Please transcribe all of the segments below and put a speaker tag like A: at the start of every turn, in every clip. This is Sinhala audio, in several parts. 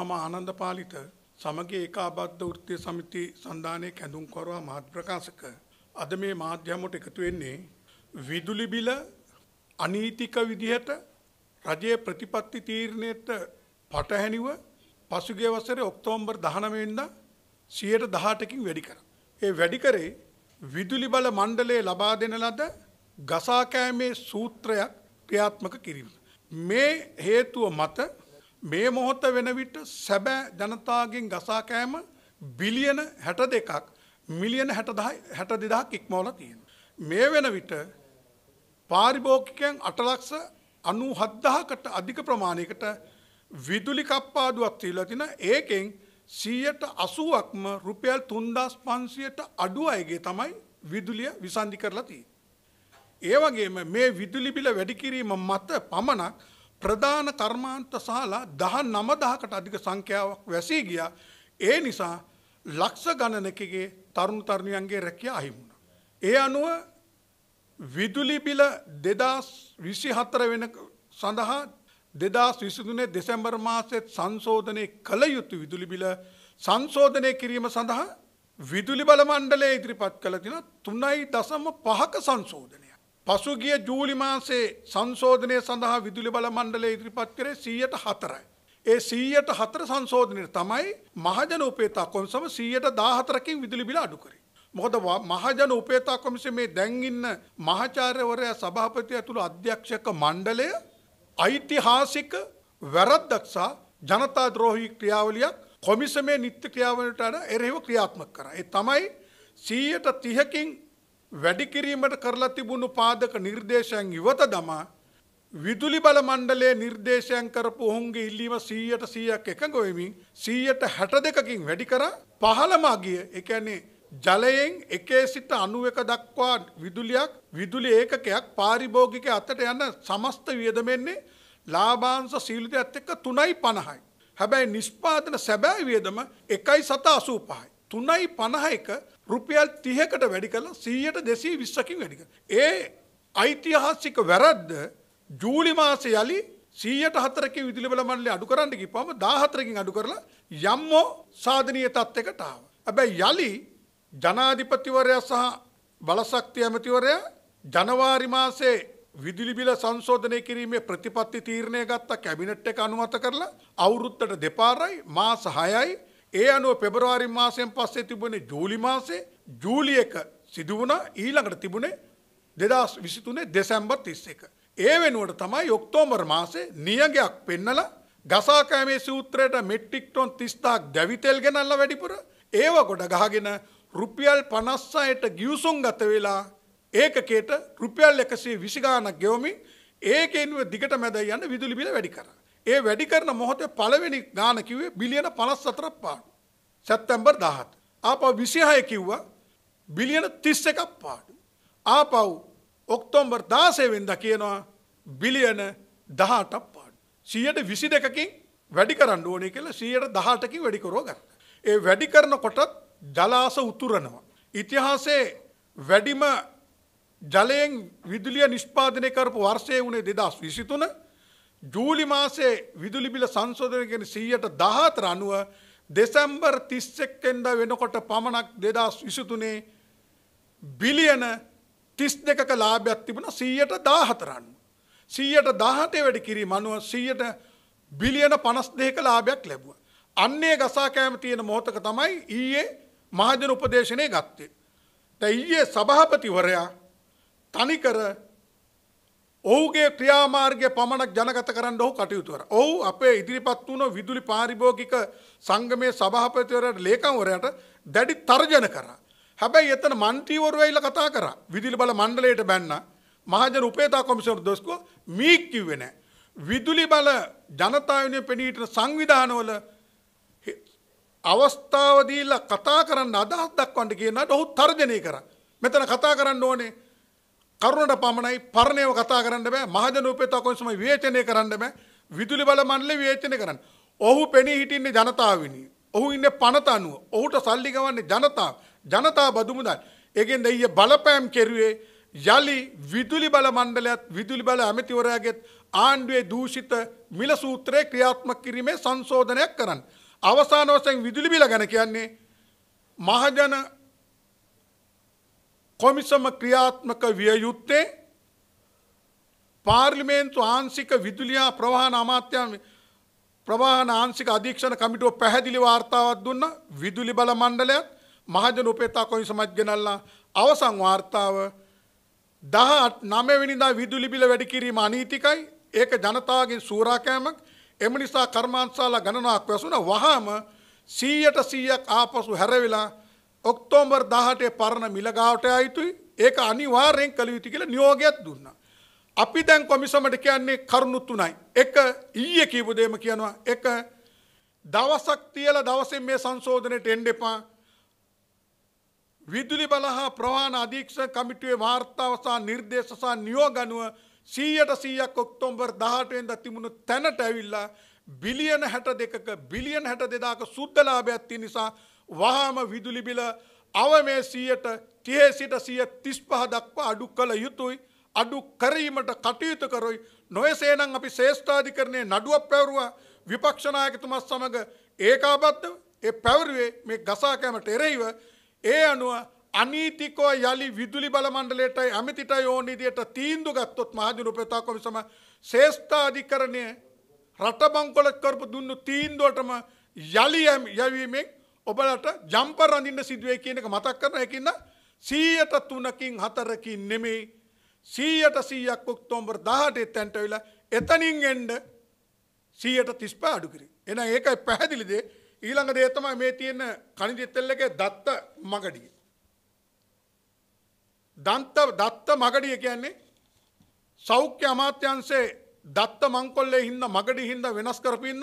A: මම ආනන්ද පාලිත සමගේ ඒකාබද්ධ වෘත්තීය සමිති සන්ධානයේ කැඳුම් කරවා මහත් ප්‍රකාශක අද මේ මාධ්‍යමට එකතු වෙන්නේ විදුලි බිල අනීතික විදිහට රජයේ ප්‍රතිපත්ති තීරණයට පටහැනිව පසුගිය වසරේ ඔක්තෝබර් 19 වෙනිදා 118කින් වැඩි කරා. ඒ වැඩි කරේ විදුලි බල මණ්ඩලයේ ලබා දෙන ලද ගසා කෑමේ සූත්‍රයක් ක්‍රියාත්මක කිරීම. මේ හේතුව මත මේ මොහොත වෙන විට සැබෑ ජනතාවගෙන් ගසා කෑම බිලියන 62ක් මිලියන 60 62000ක් ඉක්මවලා තියෙනවා. මේ වෙන විට පාරිභෝගිකයන් 8 ලක්ෂ 97000කට අධික ප්‍රමාණයකට විදුලි කප්පාදුවක් තියලා තින ඒකෙන් 180ක්ම රුපියල් 3500ට අඩු අයගේ තමයි විදුලිය විසන්ධි කරලා තියෙන්නේ. ඒ වගේම මේ විදුලි බිල වැඩි කිරීම මත පමණක් ප්‍රධාන කර්මාන්ත සහලා දහ නමදහකට අධික සංඛ්‍යාවක් වැසී ගියා. ඒ නිසා ලක්ෂ ගණනකගේ තරුණ තරුණියන්ගේ රැකිය අහිමුණ. ඒ අනුව විදුලි බිල දෙදස් විසි හතර වෙන සඳහා දෙදස් විසිදුනේ දෙසැම්බර් මාසෙත් සංශෝධනය කළ යුතු විදුලි බිල සංශෝධනය කිරීම සඳහා විදුලි බල මණ්ඩලය ඉදිරිපත් කළ තින තුනයි දසම පහක සංශෝධනය. පසුගිය ජූලි මාසේ සංශෝධනය සඳහා විදුලි බල මණ්ඩලය ඉදිරිපත් කරේ 104යි. ඒ 104 සංශෝධනයේ තමයි මහජන උපේතා කොමිසම 114කින් විදුලි බිල අඩු කරේ. මොකද මහජන උපේතා කොමිසමේ දැන් ඉන්න මහාචාර්යවරයා සභාපති ඇතුළු අධ්‍යක්ෂක මණ්ඩලය ඓතිහාසික වැරද්දක් සහ ජනතා ද්‍රෝහී ක්‍රියාවලියක් කොමිසමේ නිත්‍ය ක්‍රියාවලට එරෙහිව ක්‍රියාත්මක කරා. ඒ තමයි 130කින් වැඩිකිරීමට කරලා තිබුණු පාදක නිර්දේශයන් ඉවත දමා විදුලි බල මණ්ඩලයේ නිර්දේශයන් කරපු ඔහුන්ගේ ඉල්ලීම 100ට 100ක් එකඟ වෙමින් 162කින් වැඩි කර පහළම අගිය ඒ කියන්නේ ජලයෙන් එකේ සිට 91 දක්වා විදුලියක් විදුලි ඒකකයක් පාරිභෝගික අතට යන සමස්ත වියදමෙන්නේ ලාභාංශ සීලිතයත් එක්ක 3.50යි. හැබැයි නිෂ්පාදන සැබෑ වියදම 1.785යි. තුනයි පණහ එක රුපියල් තිහකට වැඩි කළ සීයට දෙසී විශ්සකින් වැඩික. ඒ අයිතිහාසික වැරද්ද ජූලි මාස යළි සීයට හතරක විදිලිබල මන්ලේ අඩු කරන්නකි පම දාහතරකින් අඩු කරලා යම්මෝ සාධනය තත්වකටාව. ඇබැයි යළි ජනාධිපතිවරයා සහ බලසක්ති ඇමතිවරයා ජනවාරි මාසේ විදිලිබිල සංශෝධනය කිරීමේ ප්‍රතිපත්ති තීරණය ගත්තා කැබිනට් එක අනුමත කරලා අවුරුත්තට දෙපාරයි මාස හයයි ඒ අනුව පෙබරවාරි මාසයෙන් පස්සේ තිබුණේ ජූලි මාසේ ජූලි එක සිදු වුණා ඊළඟට තිබුණේ දෙදස් විසිතුනේ දෙසැම්බර් තිස්ස එක. ඒ වෙනුවට තමයි ඔක්තෝම්බර් මාසේ නියගයක් පෙන්නල ගසාකෑමේ සූත්‍රයට මෙට්ටික්ටොන් තිස්ථාක් දැවිතෙල් ගෙනල්ල වැඩිපුර ඒව ගොඩ ගහගෙන රුපියල් පනස්සායට ගියවසුන් ගත වෙලා ඒකකේට රුපියල් එකසේ විසිගානක් ගෙවමින් ඒකෙන්ුව දිගට මැද යන්න විදුලිබිල වැඩි කරා. ඒ වැඩි කරන මොහොතේ පළවෙනි ගාන කිව්වේ බිලියන 54ක් පාඩු. සැප්තැම්බර් 17. ආපහු 26 කිව්වා බිලියන 31ක් පාඩු. ආපහු ඔක්තෝබර් 16 වෙනිදා කියනවා බිලියන 18ක් පාඩු. 122කින් වැඩි කරන්න ඕනේ කියලා 118කින් වැඩි කරව ගත්තා. ඒ වැඩි කරනකොට ජලාශ උතුරනවා. ඉතිහාසයේ වැඩිම ජලයෙන් විදුලිය නිෂ්පාදනය කරපු වර්ෂය වුණේ 2023 ජූලි මාසේ විදුලි බිල සංශෝධනය කෙන 114 අනුව දෙසැම්බර් 31 වෙනිදා වෙනකොට පමණක් 2023 බිලියන 32ක ලාභයක් තිබුණා 114 අනුව 118 වැඩි කිරීම අනුව 100ට බිලියන 52ක ලාභයක් ලැබුවා. අන්නේ ගසා කෑම තියෙන මොහොතක තමයි ඊයේ මහජන උපදේශනය ගත්තේ. දැන් ඊයේ සභාපතිවරයා තනිකර ඔහුගේ ක්‍රියාමාර්ගය පමණක් ජනගත කරන්න ඔහු කටයුතුවර. ඔහු අපේ ඉදිරිපත් වුණ විදුලි පාරිභෝගික සංගමය සභහපතිවරයට ලේකම්වරයට දැඩි තර්ජන කර. හැබැයි එතන මන්ත්‍රීවරවයිල්ල කතා කර විදිලි බල මණ්ඩලයට බැන්න මහජන උපේතා කොමිසර දොස්කෝ මීක්කිවෙන. විදුලි බල ජනතාවනය පෙනීටන සංවිධානවල අවස්ථාවදීල කතා කරන්න අදහත් දක්වන්ට කියන්නට ඔහු තර්ජනය කර. මෙතන කතා කරන්න ඕනේ කරුණට පමණයි පරණයව කතා කරන්න බෑ මහජන උපේතා කොන්සම විවේචනය කරන්න බෑ විදුලි බල මණ්ඩලය විවේචනය කරන්න. ඔහු පෙනී හිටින්නේ ජනතාවනි. ඔහු ඉන්න පනත අනුව ඔහුට සල්ලි ගවන්නේ ජනතාව. ජනතා බදුමුදල්. ඒකෙන් දෙය බලපෑම් කෙරුවේ යලි විදුලි බල මණ්ඩලයත් විදුලි බල ඇමතිවරයාගෙත් ආණ්ඩුවේ දූෂිත මිල සූත්‍රය ක්‍රියාත්මක කිරීමේ සංශෝධනයක් කරන්න. අවසාන වශයෙන් විදුලි බිල ගැන කියන්නේ මහජන කොමිසම ක්‍රියාත්මක විය යුත්තේ පාර්ලිමේන්තු ආංශික විදුලියා ප්‍රවාහන අමාත්‍යන් ප්‍රවාහන ආංශික අධීක්ෂණ කමිටුව පැහැදිලි වාර්තාවක් දුන්න විදුලි බල මණ්ඩලයත් මහජන උපේතා කොමිසමත් ගෙනල්ලා අවසන් වාර්තාව දහත් නමවෙනිදා විදුලි බිල වැඩි කිරීම අනීතිකයි ඒක ජනතාවගේ සූරාකෑමක් එම නිසා කර්මාන්තශාලා ගණනාවක් වැසුණ වහාම 100ට 100ක් ආපසු හැරවිලා ඔක්තෝම්බර් දහටේ පරණ මිලගාවට අයුතුයි ඒක අනිවාර්යෙන් කළ යුතු කියල නියෝගයක් දුන්න. අපි දැන් කොමිසමට කියන්නේ කරුණුත්තුනයි. එක ඊය කීපුදේම කියනවා එක දවසක් තියල දවසෙන් මේ සංශෝධනයට එන්ඩ එපා විදුලි බලහා ප්‍රවාණ අධීක්ෂ කමිටුවේ වාර්තාවසා නිර්දේශසා නියෝගනුව සීයට සීයක් ඔක්තෝම්බර් දහටෙන්ද තිමුණු තැනට ඇවිල්ලා බිලියන හැට දෙකක බිලියන හැට දෙදාක සුද්ධලාභයක්ති නිසා වහාම විදුලිබිල අවමේ සීයට තියේ සිට සිය තිස්පහ දක්වා අඩු කළ යුතුයි අඩු කරීමට කටයුතු කරොයි නොයසේනං අපි ශේෂ්ඨාධිකරණය නඩුවක් පැවරුවා විපක්ෂනායකතුමත් සමඟ ඒකාබද්ධව ඒ පැවරුවේ මේ ගසාකෑමට එරෙහිව ඒ අනුව අනීතිකෝ යළි විදුලි බල මණ්ඩලයටයි ඇමතිටයි ඕන විදියට තීන්දුව ගත්තොත් මහජන උපදේශක කොමිසම ශේෂ්ඨාධිකරණය රටබංකොල කරපු දුන්නු තීන්දුවටම යළි යැවීමෙන් ඔබලට ජම්ප රඳින්න සිදුවේ කියන එක මතක් කරන හැකින්න සීයට තුනකින් හතරකින් නෙමේ සීයට සීයක් ඔක්තෝම්බර් දහටේ තැන්ට වෙලා එතනින් එන්ඩ සීයට තිස්ප අඩුකිරි. එන ඒකයි පැහැදිලිදේ ඊළඟ දේතමයි මේ තියෙන කනිදිත්තල්ලක දත්ත මගඩිය. දන්ත දත්ත මගඩිය කියන්නේ සෞඛ්‍ය අමාත්‍යන්සේ දත්ත මංකොල්ලේ හින්ද මගඩි හින්ද වෙනස් කරපින්න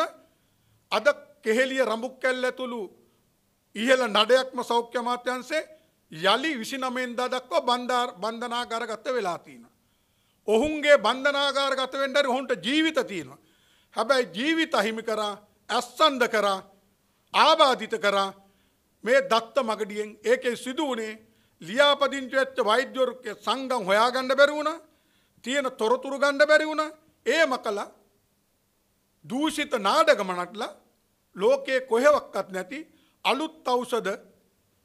A: අද කෙහෙලිය රඹුක් කැල්ල ඇතුළු ඉහළ නඩයක්ම සෞඛ්‍ය මාත්‍යන්සේ යළි විසි නමෙන්දා දක්ව බන්ධාර් බන්ධනාගාර ගත්ත වෙලා තියෙන. ඔහුන්ගේ බන්ධනාගාර ගතවෙන්ඩරි හොන්ට ජීවිත තියෙනවා. හැබැයි ජීවිත අහිමි කරා ඇස්සන්ද කරා ආබාධිත කරා මේ දත්ත මගඩියෙන් ඒකේ සිදු වනේ ලියාපදිංචි වෙච්ච වෛද්‍යවරුක සංගම් හොයාගන්න බැරි වුණා. තියෙන තොරතුරු ගන්න බැරි වුණා. ඒම කළා දූෂිත නාඩගම නටලා ලෝකයේ කොහෙවත්වත් නැති අලුත් අවසද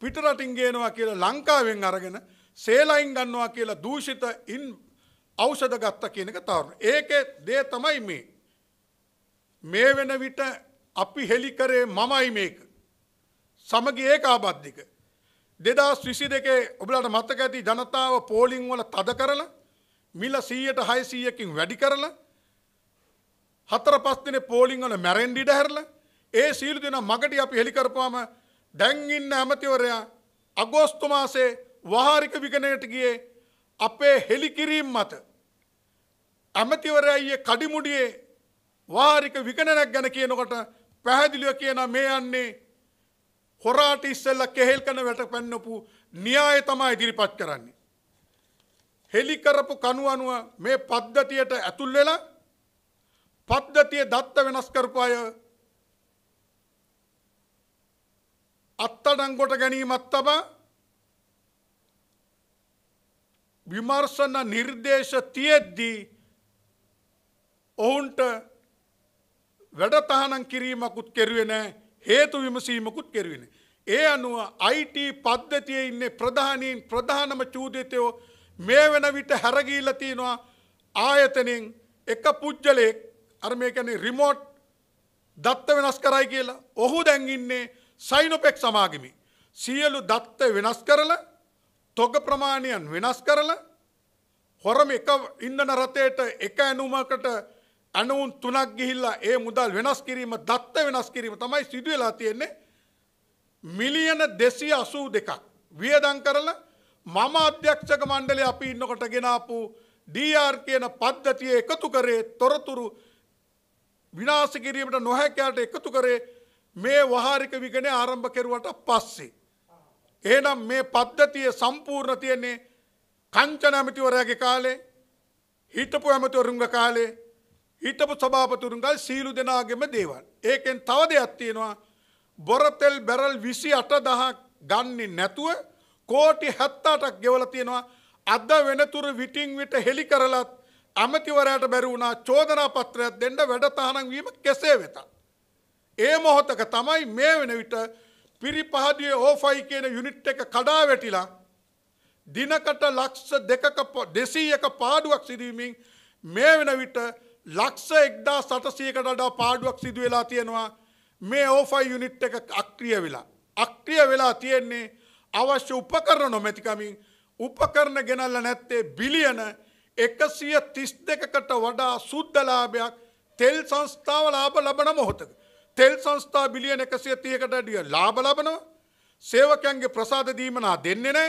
A: පිටරටින් ගේනවා කියලා ලංකාවෙන් අරගෙන සේලයින් ගන්නවා කියලා දූෂිත ඉන් අවසද ගත්ත කියනක තවරණ. ඒක දේ තමයි මේ. මේ වෙන විට අපි හෙලිකරේ මමයි මේක. සමග ඒක ආබද්ධික. දෙදස් විසි දෙකේ ඔබලට මතක ඇති ජනතාව පෝලිං වල තද කරලා මිල සීයට හයසීයකින් වැඩි කරලා හතර පස්තින පෝලිං වල මැරෙන්ඩිඩ හැරලා ඒ සීලු දෙනා මගට අපි හෙළි කරපුවාම දැන් ඉන්න ඇමතිවරයා අගෝස්තු මාසේ වහාරික විගණයට ගියේ අපේ හෙලිකිරීම මත ඇමතිවරයා ඊයේ කඩිමුඩියේ වාරික විගණනක් ගැන කියනකොට පැහැදිලිව කියන මේ යන්නේ හොරාට ඉස්සෙල්ල කෙහෙල් කන වැට පැන්නපු න්‍යාය තමයි ඉදිරිපත් කරන්නේ. හෙලි කරපු කණු අනුව මේ පද්ධතියට ඇතුල් වෙලා පද්ධතිය දත්ත වෙනස් කරපු අය අත්තඩංගොට ගැනීමත් තබා විමර්ශන නිර්දේශ තියෙද්දී ඔවුන්ට වැඩතහනම් කිරීමකුත් කෙරුවෙන හේතු විමසීමකුත් කෙරුවෙන. ඒ අනුව IT පද්ධතිය ඉන්නේ ප්‍රධානීන් ප්‍රධානම චූදිතයෝ මේ වෙන විට හැරගීලා තියෙනවා ආයතනෙන් එක පුජ්‍යලෙක් අර මේ කියන්නේ රිමෝට් දත්ත වෙනස් කරයි කියලා. ඔහු දැන් ඉන්නේ සයිනොපෙක් සමාගමි. සියලු දත්ත වෙනස් කරල තොග ප්‍රමාණයන් වෙනස් කරල හොරම එක ඉන්දන රථයට එක ඇනුමකට ඇනුවුන් තුනක් ගිහිල්ලා ඒ මුදල් වෙනස් කිරීම දත්ත වෙනස් කිරීම තමයි සිදුවෙලා තියෙන්නේ මිලියන දෙසී අසූ දෙකක් වියදං කරල මම අධ්‍යක්ෂක මණ්ඩලය අපි ඉන්නකොට ගෙනාපු ඩර් කියන පද්ධතිය එකතු කරේ තොරතුරු විනාස කිරීමට නොහැකෑට එකතු කරේ මේ වහාරික විගණය ආරම්භ කෙරුවට පස්සේ. එහෙනම් මේ පද්ධතිය සම්පූර්ණ තියෙන්නේ කංචන ඇමතිවරයාගේ කාලේ හිටපු ඇමතිවරුන්ග කාලේ හිටපු සභාපතුරුන්ගල් සීලු දෙනාගෙම දේවල්. ඒකෙන් තව දෙයක් තියෙනවා බොරතෙල් බැරල් විසි අට දහක් ගන්නේ නැතුව කෝටි හැත්තාටක් ගෙවල තියෙනවා අද වෙනතුර විටිං විට හෙළි කරලත් ඇමතිවරයට බැරි වුණා චෝදනා පත්‍රයක් දෙන්න වැඩ තහනම් වීම කෙසේ වෙතත්. ඒ මොහොතක තමයි මේ වෙන විට පිරිපහදිය ඕෆයි කියන යුනිට් එක කඩා වැටිලා දිනකට ලක්ෂ දෙකක දෙසීයක පාඩුවක් සිදුවීමින් මේ වෙන විට ලක්ෂ එක්දා සටසයකට වඩා පාඩුවක් සිදු වෙලා තියෙනවා මේ ඕෆයි යුනිට් එක අක්‍රිය වෙලා. අක්‍රිය වෙලා තියෙන්නේ අවශ්‍ය උපකරණ නොමැතිකමින් උපකරණ ගෙනල්ල නැත්තේ බිලියන එකසිය තිස් දෙකකට වඩා සුද්ධලාභයක් තෙල් සංස්ථාව ලාභ ලබන මොහොතක. තෙල් සංස්ථා බිලියන එකසිය තියකට ඩිය ලාබ ලබනවා සේවකයන්ගේ ප්‍රසාද දීමනා දෙන්නේ නෑ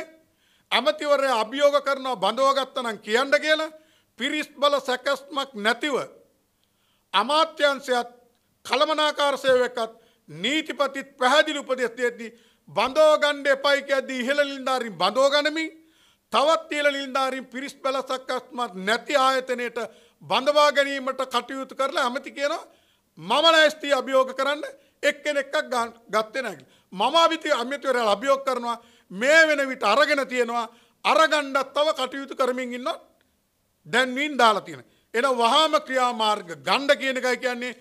A: ඇමතිවරය අභියෝග කරනවා බඳවගත්තනම් කියන්න කියලා පිරිස් බල සැකස්මක් නැතිව අමාත්‍යන්සයත් කළමනාකාර සේවකත් නීතිපතිත් පැහැදිලි උපදෙස් දෙද්දී බඳෝගණ්ඩ එපයික ඇදී ඉහළ ලින්දාරින් බඳෝගනමින් තවත් ඉහළ ලින්දාරින් පිරිස් බල සැකස්මක් නැති ආයතනයට බඳවා ගැනීමට කටයුතු කරලා ඇමති කියනවා මම ලෑස්ති අභියෝග කරන්න එක්කෙනෙක්ක් ගත්තෙන මම අවිති අමිත්‍යවරයා අභියෝග කරනවා මේ වෙන විට අරගෙන තියෙනවා අරගණ්ඩත් තව කටයුතු කරමින් ඉන්න දැන්වීන් දාලා තියෙන. එන වහාම ක්‍රියාමාර්ග ගණ්ඩ කියන එකයි කියන්නේ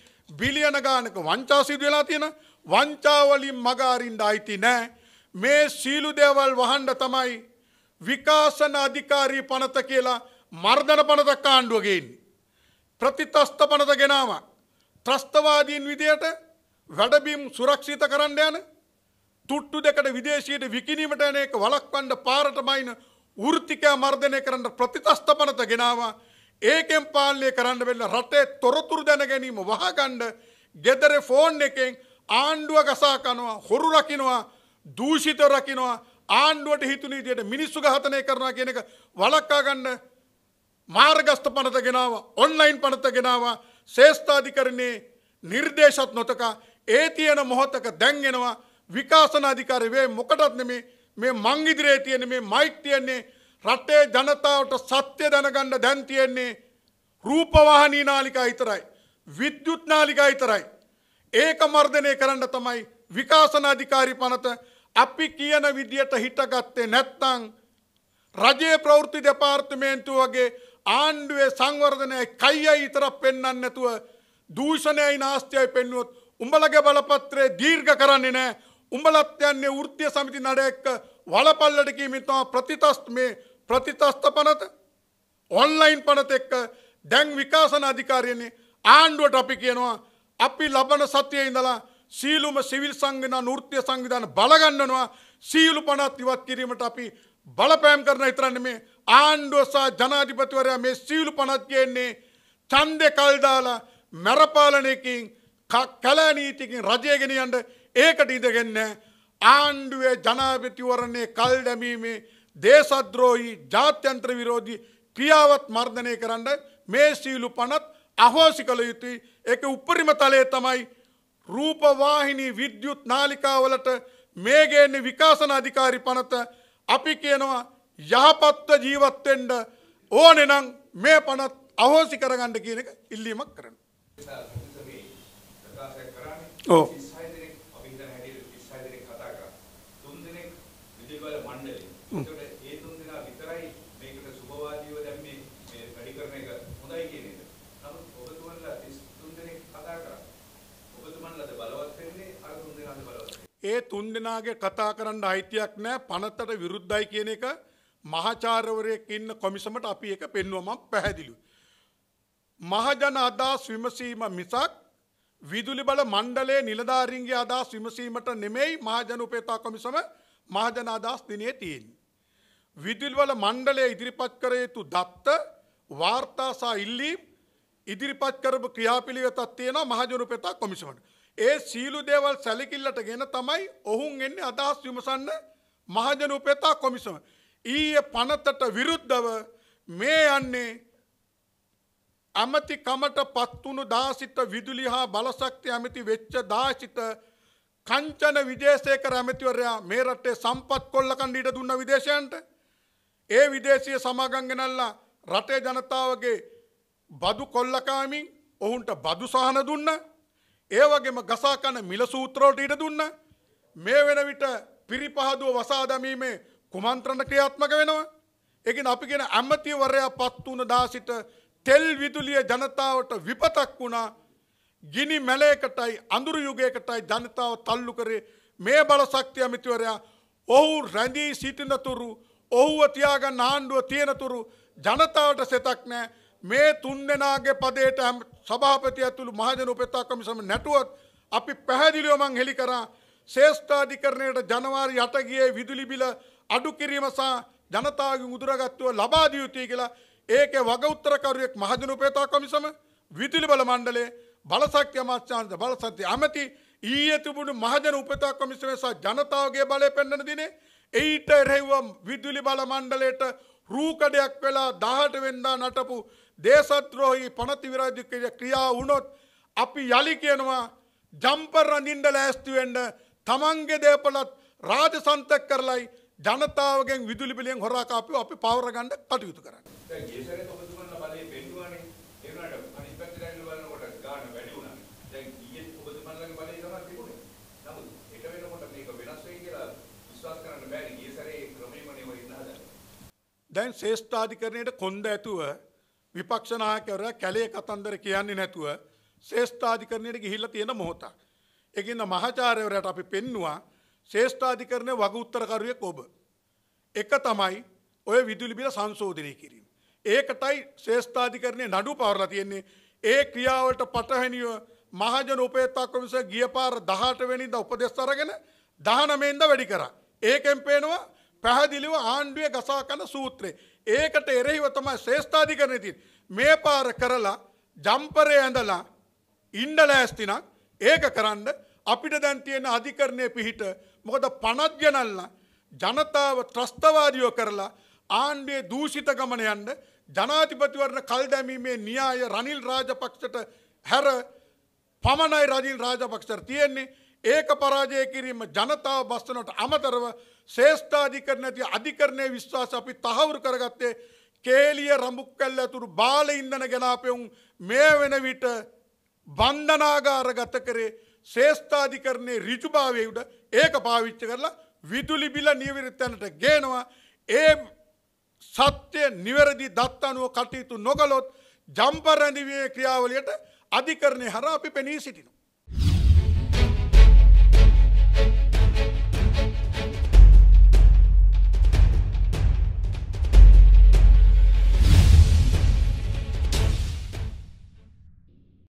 A: බිලියන ගානක වංචාසිද වෙලා තියෙන වංචාවලින් මගාරින්ඩ අයිති නෑ මේ සීලු දේවල් වහන්ඩ තමයි විකාශන අධිකාරී පනත කියලා මර්ධන පනත කාණ්ඩුවගේන්න. ප්‍රතිතස්ථ පනත ගෙනවා. ත්‍රස්තවාදීන් විදියට වැඩබිම් සුරක්ෂිත කරන්න යන තුට්ටු දෙකට විදේශීයට විකිනීමට යන එක වළක්වන්න පාරටමයින වෘත්තිකයා මර්ධනය කරන්න ප්‍රතිතස්ථපනත ගෙනවා ඒකෙන් පාලනය කරන්න වෙන්න රටේ තොරතුරු දැන ගැනීම වහගණ්ඩ ගෙදර ෆෝන් එකෙන් ආණ්ඩුව ගසා කනවා හොරු රකිනවා දූෂිත රකිනවා ආණ්ඩුවට හිතුනී දියට මිනිස්සු ඝාතනය කරනවා කියන එක වළක්වා ගන්න මාර්ගස්ත පනත ගෙනාවා ඔන්ලයින් පනත ගෙනාවා ශේෂ්ඨාධිකරණයේ නිර්දේශත් නොතක ඒ තියෙන මොහොතක දැන්ගෙනවා විකාශන අධිකාරය වේ මොකටත් නෙමේ මේ මං ඉදිරියේ තියෙන මේ මයික් තියන්නේ රටේ ජනතාවට සත්‍ය දැනගන්න දැන් තියෙන්නේ රූපවාහනී නාලිකා විතරයි විද්‍යුත් නාලිකා විතරයි ඒක මර්ධනය කරන්න තමයි විකාශන අධිකාරී පනත අපි කියන විදියට හිටගත්තේ නැත්නම් රජයේ ප්‍රවෘත්ති දෙපාර්තමේන්තුව වගේ ආණ්ඩුවේ සංවර්ධනය කයියයි ඉතරක් පෙන්වන්න නැතුව දූෂණයයි නාස්තියයි පෙන්වුවොත් උඹලගේ බලපත්‍රයේ දීර්ඝ කරන්නේ නැහැ. උඹලත් යන්නේ වෘත්තීය සමිති නඩ එක්ක වලපල්ලට කියමින් තමයි ප්‍රතිතස්ත මේ ප්‍රතිතස්ත පනත ඔන්ලයින් පනත එක්ක දැන් විකාශන අධිකාරියනේ ආණ්ඩුවට අපි කියනවා අපි ලබන සතියේ ඉඳලා සීලුම සිවිල් සංගන නෘත්‍ය සංවිධාන බලගන්නනවා සීලු පනත් ඉවත් කිරීමට අපි බලපෑම් කරන හිතරන්න මේ ආණ්ඩුවසා ජනාධිපතිවරයා මේ සීලු පනත් කියන්නේ චන්දෙ කල්දාලා මැරපාලනයකින් කලනීතිකින් රජයගෙනියන්ට ඒකට ඉඳගෙන්න ආණ්ඩුවේ ජනාපතිවරණය කල් දැමීමේ දේශද්‍රෝහි ජාත්‍යන්ත්‍ර විරෝධී ක්‍රියාවත් මර්ධනය කරන්න මේ සීලු පනත් අහෝසි කළ යුතුයි එක උපරිම තලය තමයි රූපවාහිනී විද්‍යුත් නාලිකාවලට මේගේන්නේ විකාසන අධිකාරි පනත අපි කියනවා යහපත්ව ජීවත්වෙන්ඩ ඕනෙනම් මේ පනත් අහෝසි කරගණ්ඩ කියන එක ඉල්ලීමක් කරන. ඕ. මණ්ඩල ඒ තුන් දෙනාගේ කතා කරන්න අයිතියක් නෑ පනත්තට විරුද්ධයි කියන එක මහාචාරවරයෙක් ඉන්න කොමිසමට අපි එක පෙන්වුවමක් පැහැදිලි. මහජන අදහස් විමසීම මිසක් විදුලි බල මණ්ඩලයේ නිලධාරීන්ගේ අදහස් විමසීමට නෙමෙයි මහජන උපේතා කොමිසම මහජන අදහස් දිනේ තියෙන්නේ. විදුලි බල මණ්ඩලය ඉදිරිපත් කර යුතු දත්ත වාර්තා සහ ඉල්ලීම් ඉදිරිපත් කරපු ක්‍රියාපිළිවෙතක් තියෙනවා මහජන උපේතා කොමිසමට. ඒ සීලු දේවල් සැලිකිල්ලට ගෙන තමයි ඔහුන් එන්න අදහස් විමසන්න මහජන උපෙතා කොමිසම. ඊයේ පනතට විරුද්ධව මේ යන්නේ ඇමතිකමට පත්වුණු දාසිත විදුලි හා බලසක්ති ඇමති වෙච්ච දාශිත කංචන විදේශයක රැමතිවරයා මේ රටේ සම්පත් කොල්ලකන් ඩීට දුන්න විදේශයන්ට ඒ විදේශය සමාගංගෙනල්ලා රටේ ජනතාවගේ බදු කොල්ලකාමින් ඔහුන්ට බදු සහන දුන්න ඒ වගේම ගසාකන මිල සූත්‍රෝට ඉඩ දුන්න මේ වෙන විට පිරිපහදුව වසා දැමීමේ කුමන්ත්‍රණ ක්‍රියාත්මක වෙනවා. ඒකින් අපිගෙන ඇමතිවරයා පත් වුණ දා සිට තෙල් විදුලිය ජනතාවට විපතක් වුණා. ගිනි මැලයකටයි අඳුරු යුගයකටයි ජනතාව තල්ලු කරේ මේ බල ශක්තිය ඇමතිවරයා ඔහු රැඳී සිටිනතුරු ඔහුව තියාගන්න ආණ්ඩුව තියෙනතුරු ජනතාවට සෙතක් නෑ මේ තුන්දෙනගේ පදේට හැම් සභාපති ඇතුළු මහජන උපෙතා කමිසම නැටුවත් අපි පැහැදිලිවමං හෙළි කරා ශේෂ්ඨාධිකරණයට ජනවාරි යටගියේ විදුලිබිල අඩු කිරීම සහ ජනතාවගේ උදුරගත්තුව ලබාදියයුතුය කියලා ඒක වගඋත්තරකරුවෙක් මහජන උපේතා කොමිසම විදුලි බල මණ්ඩලේ බලසක්්‍ය මාස්්‍යාන්ත බලසත්ති ඇමති ඊය තිබුණු මහජන උපතා කොමිසම සහ ජනතාවගේ බලය පෙන්න්නන දිනේ එයිට එරෙව්වම් විදුලි බල මණ්ඩලයට රූකඩයක් වෙලා දාහට වෙන්ඩා නටපු දේශද්‍රෝහි පනති විරාධිකය ක්‍රියා වුණොත් අපි යළි කියනවා ජම්පර රඳින්ඩ ලෑස්තිවෙන්ඩ තමන්ගේ දේපලත් රාජසන්තක් කරලයි ජනතාවගෙන් විදුලි පිළියෙන් හොරාකාපිය අපි පවරගන්න කටයුතු කරන්න. දැන් ශේෂ්ඨාධිකරණයට කොන්ද ඇතුව විපක්ෂනායකවර කැලේ කතන්දර කියන්නේ නැතුව ශේෂ්ඨාධිකරණයට ගිහිල්ලා තියෙන මොහොතක්. ඒකින්ද මහාචාර්යවරයාට අපි පෙන්නවා ශේෂ්ඨාධිකරණය වග උත්තරකරුවෙක් ඔබ. එක තමයි ඔය විදුලි බිල සංශෝධනය කිරීම. ඒකටයි ශේෂ්ඨාධිකරණය නඩු පවරලා තියෙන්නේ. ඒ ක්‍රියාවලට පටහැනිව මහජන උපේතා කොමිස ගිය පාර 18 වෙනිදා උපදෙස් අරගෙන 19 වෙනිදා වැඩි කරා. ඒකෙන් පේනවා පැහැදිලිව ආණ්ඩුවේ ගසා කන සූත්‍රය. ඒකට එරෙහිව තමයි ශ්‍රේෂ්ඨාධිකරණය තියෙන්නේ. මේ පාර කරලා ජම්පරේ ඇඳලා ඉන්න ලෑස්තිනම් ඒක කරන්න අපිට දැන් තියෙන අධිකරණය පිහිට මොකද පනත් ගණල්ලා ජනතාව ත්‍රස්තවාදියෝ කරලා ආණ්ඩුවේ දූෂිත ගමන යන්න ජනාධිපතිවරණ කල් දැමීමේ න්‍යාය රනිල් රාජපක්ෂට හැර පමණයි රනිල් රාජපක්ෂට තියෙන්නේ ඒක පරාජය කිරීම ජනතාව බස්තනට අමතරව ශේෂ්ඨ අධිකරණ ඇති අධිකරණය විශ්වාස අපි තහවුරු කරගත්තේ කේලිය රඹුක්කැල්ල ඇතුරු බාල ඉන්දන ගෙනාපෙවුම් මේ වෙන විට බන්ධනාගාර ගත කරේ ශේෂ්ඨාධිකරණයේ ඍජුභාවය උඩ ඒක පාවිච්චි කරලා විදුලි බිල නියමිත තැනට ගේනවා ඒ සත්‍ය නිවැරදි දත්ත කටයුතු නොකළොත් ජම්පර රැඳවීමේ ක්‍රියාවලියට අධිකරණය හරහා අපි පෙනී සිටිනවා